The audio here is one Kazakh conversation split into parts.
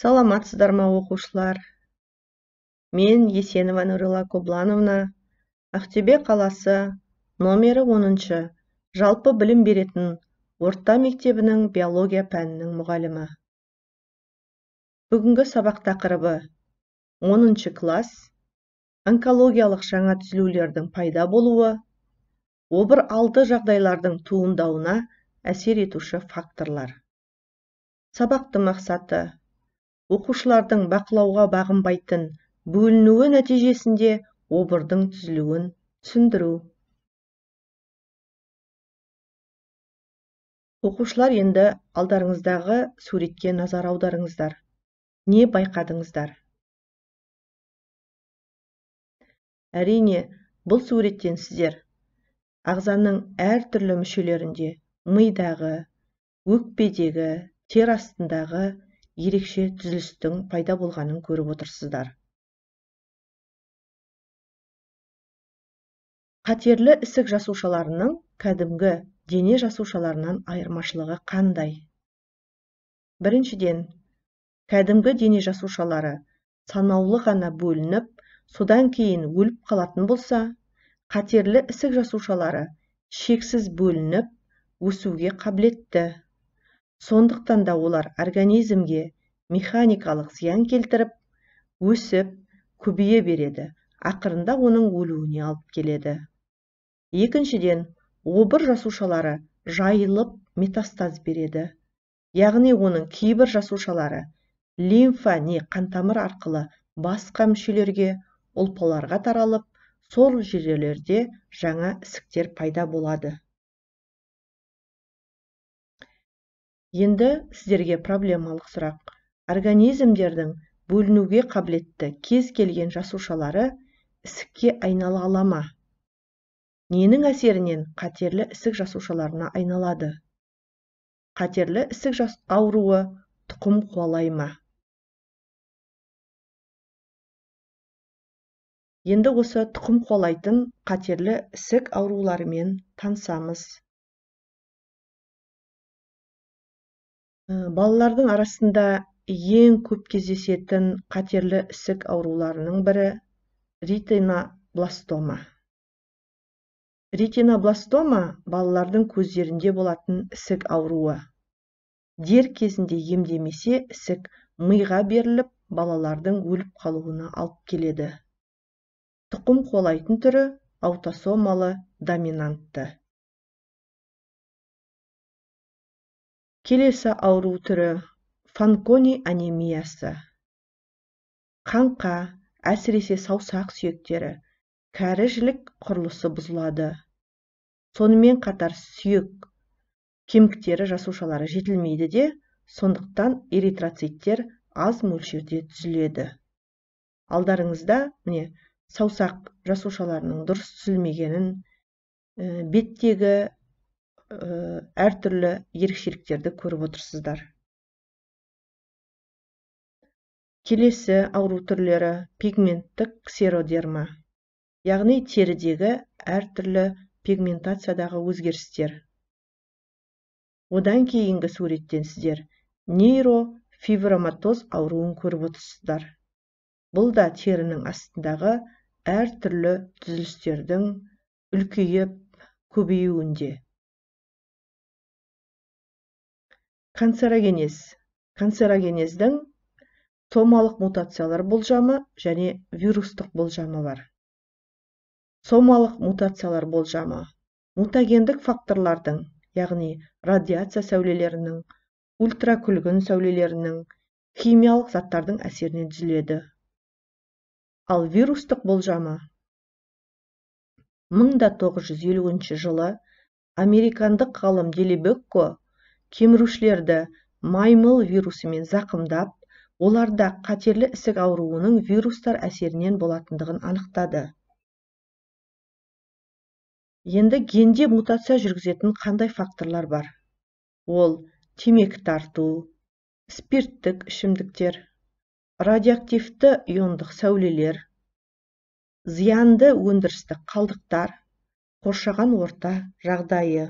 саламатсыздар ма оқушылар мен есенова нұрила Коблановна, ақтөбе қаласы номері оныншы жалпы білім беретін орта мектебінің биология пәнінің мұғалімі бүгінгі сабақ тақырыбы оныншы класс онкологиялық жаңа түзілулердің пайда болуы обыр алды жағдайлардың туындауына әсер етуші факторлар сабақтың мақсаты оқушылардың бақылауға бағынбайтын бөлінуі нәтижесінде обырдың түзілуін түсіндіру оқушылар енді алдарыңыздағы суретке назар аударыңыздар не байқадыңыздар әрине бұл суреттен сіздер ағзаның әр әртүрлі мүшелерінде мидағы өкпедегі тер астындағы ерекше түзілістің пайда болғанын көріп отырсыздар қатерлі ісік жасушаларының кәдімгі дене жасушаларынан айырмашылығы қандай біріншіден кәдімгі дене жасушалары санаулы ғана бөлініп содан кейін өліп қалатын болса қатерлі ісік жасушалары шексіз бөлініп өсуге қабілетті сондықтан да олар организмге механикалық зиян келтіріп өсіп көбейе береді ақырында оның өлуіне алып келеді екіншіден обыр жасушалары жайылып метастаз береді яғни оның кейбір жасушалары лимфа не қантамыр арқылы басқа мүшелерге ұлпаларға таралып сол жерлерде жаңа ісіктер пайда болады енді сіздерге проблемалық сұрақ организмдердің бөлінуге қабілетті кез келген жасушалары ісікке айнала ала ма ненің әсерінен қатерлі ісік жасушаларына айналады қатерлі ісік ауруы тұқым қуалай ма енді осы тұқым қолайтын қатерлі ісік ауруларымен танысамыз Э, балалардың арасында ең көп кездесетін қатерлі ісік ауруларының бірі ретинобластома ретинобластома балалардың көздерінде болатын ісік ауруы дер кезінде емдемесе ісік миға беріліп балалардың өліп қалуына алып келеді тұқым қуалайтын түрі аутосомалы доминантты келесі ауру түрі фанкони анемиясы қаңқа әсіресе саусақ сүйектері кәрі жілік құрылысы бұзылады сонымен қатар сүйек кеміктері жасушалары жетілмейді де сондықтан эритроциттер аз мөлшерде түзіледі алдарыңызда міне саусақ жасушаларының дұрыс түзілмегенін э, беттегі Э, әртүрлі ерекшеліктерді көріп отырсыздар келесі ауру түрлері пигменттік ксеродерма яғни терідегі әртүрлі пигментациядағы өзгерістер одан кейінгі суреттен сіздер нейрофиброматоз ауруын көріп отырсыздар бұл да терінің астындағы әртүрлі түзілістердің үлкейіп көбеюінде канцерогенез канцерогенездің сомалық мутациялар болжамы және вирустық болжамы бар сомалық мутациялар болжамы мутагендік факторлардың яғни радиация сәулелерінің ультракүлгін сәулелерінің химиялық заттардың әсерінен түзіледі ал вирустық болжамы 1950 жылы американдық ғалым делибекко кемірушілерді маймыл вирусымен зақымдап оларда қатерлі ісік ауруының вирустар әсерінен болатындығын анықтады енді генде мутация жүргізетін қандай факторлар бар ол темекі тарту спирттік ішімдіктер радиоактивті иондық сәулелер зиянды өндірістік қалдықтар қоршаған орта жағдайы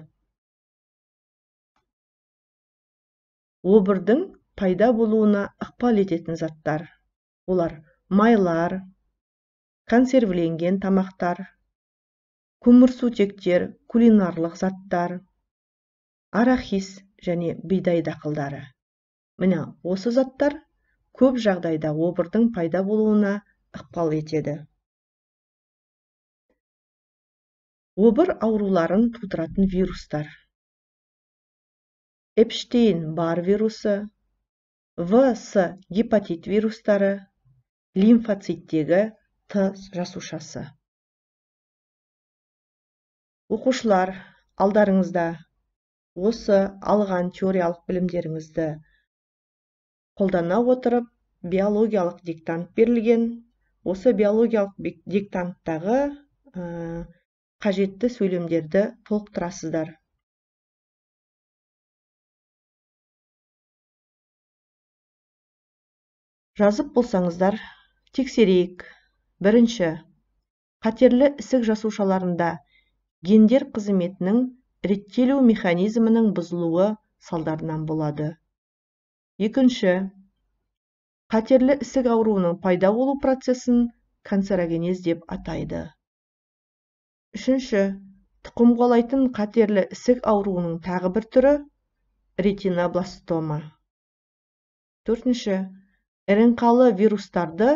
обырдың пайда болуына ықпал ететін заттар олар майлар консервіленген тамақтар көмірсутектер кулинарлық заттар арахис және бидай дақылдары міне осы заттар көп жағдайда обырдың пайда болуына ықпал етеді обыр ауруларын тудыратын вирустар эпштейн бар вирусы в с гепатит вирустары лимфоциттегі т жасушасы оқушылар алдарыңызда осы алған теориялық білімдеріңізді қолдана отырып биологиялық диктант берілген осы биологиялық диктанттағы ә, қажетті сөйлемдерді толықтырасыздар жазып болсаңыздар тексерейік бірінші қатерлі ісік жасушаларында гендер қызметінің реттелу механизмінің бұзылуы салдарынан болады екінші қатерлі ісік ауруының пайда болу процесін канцерогенез деп атайды үшінші тұқым қуалайтын қатерлі ісік ауруының тағы бір түрі ретинобластома төртінші рнқ лы вирустарды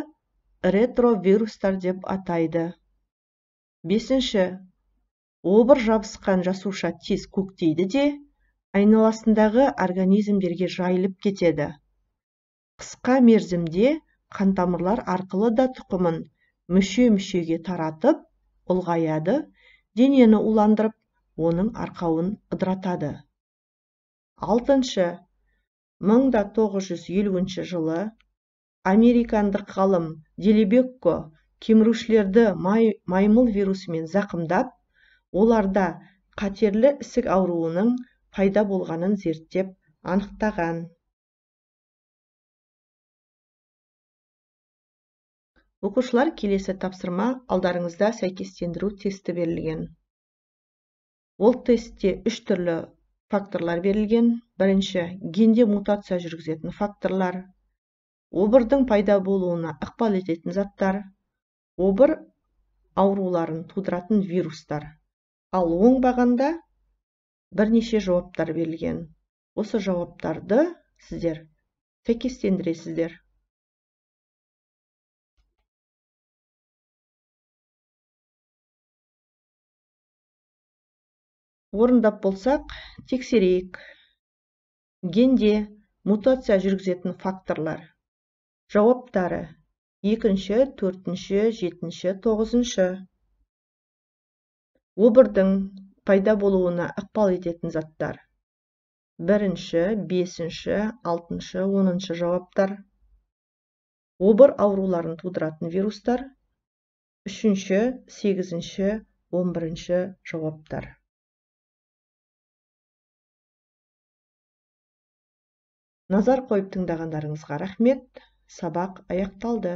ретровирустар деп атайды бесінші обыр жабысқан жасуша тез көктейді де айналасындағы организмдерге жайылып кетеді қысқа мерзімде қантамырлар арқылы да тұқымын мүше мүшеге таратып ұлғаяды денені уландырып оның арқауын ыдыратады алтыншы мың да жылы американдық ғалым делебекко кемірушілерді маймыл вирусымен зақымдап оларда қатерлі ісік ауруының пайда болғанын зерттеп анықтаған оқушылар келесі тапсырма алдарыңызда сәйкестендіру тесті берілген ол тестте үш түрлі факторлар берілген бірінші генде мутация жүргізетін факторлар обырдың пайда болуына ықпал ететін заттар обыр ауруларын тудыратын вирустар ал оң бағанда бірнеше жауаптар берілген осы жауаптарды сіздер сәйкестендіресіздер орындап болсақ тексерейік генде мутация жүргізетін факторлар жауаптары екінші төртінші жетінші тоғызыншы обырдың пайда болуына ықпал ететін заттар бірінші бесінші алтыншы оныншы жауаптар обыр ауруларын тудыратын вирустар үшінші сегізінші он бірінші жауаптар назар қойып тыңдағандарыңызға рахмет сабақ аяқталды